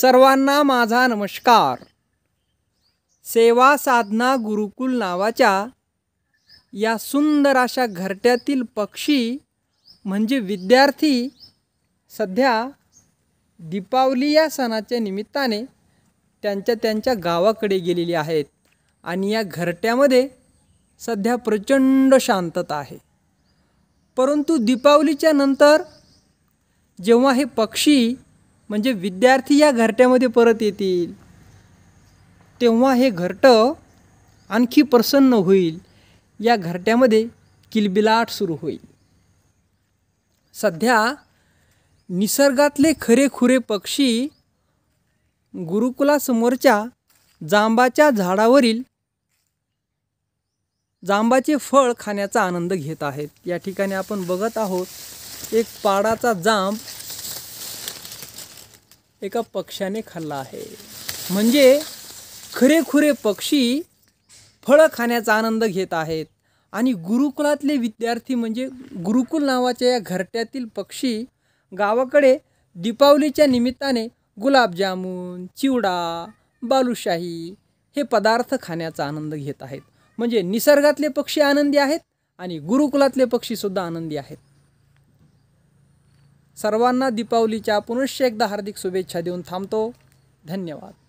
सर्वांना माझा नमस्कार सेवा साधना गुरुकुल नावाच्या या सुंदर अशा घरट्यातील पक्षी म्हणजे विद्यार्थी सध्या दीपावली या सणाच्या निमित्ताने त्यांच्या त्यांच्या गावाकडे गेलेली आहेत आणि या घरट्यामध्ये सध्या प्रचंड शांतता आहे परंतु दीपावलीच्या नंतर जेव्हा हे पक्षी म्हणजे विद्यार्थी या घरट्यामध्ये परत येतील तेव्हा हे घरटं आणखी प्रसन्न होईल या घरट्यामध्ये किलबिलाट सुरू होईल सध्या निसर्गातले खरेखुरे पक्षी गुरुकुलासमोरच्या जांबाच्या झाडावरील जांबाचे फळ खाण्याचा आनंद घेत आहेत या ठिकाणी आपण बघत आहोत एक पाडाचा जांब एका पक्ष्याने खाल्ला आहे म्हणजे खरेखुरे पक्षी फळं खाण्याचा आनंद घेत आहेत आणि गुरुकुलातले विद्यार्थी म्हणजे गुरुकुल नावाच्या या घरट्यातील पक्षी गावाकडे दीपावलीच्या निमित्ताने गुलाबजामुन चिवडा बालुशाही हे पदार्थ खाण्याचा आनंद घेत आहेत म्हणजे निसर्गातले पक्षी आनंदी आहेत आणि गुरुकुलातले पक्षीसुद्धा आनंदी आहेत सर्वांना दीपावलीच्या पुनश्च एकदा हार्दिक शुभेच्छा देऊन थांबतो धन्यवाद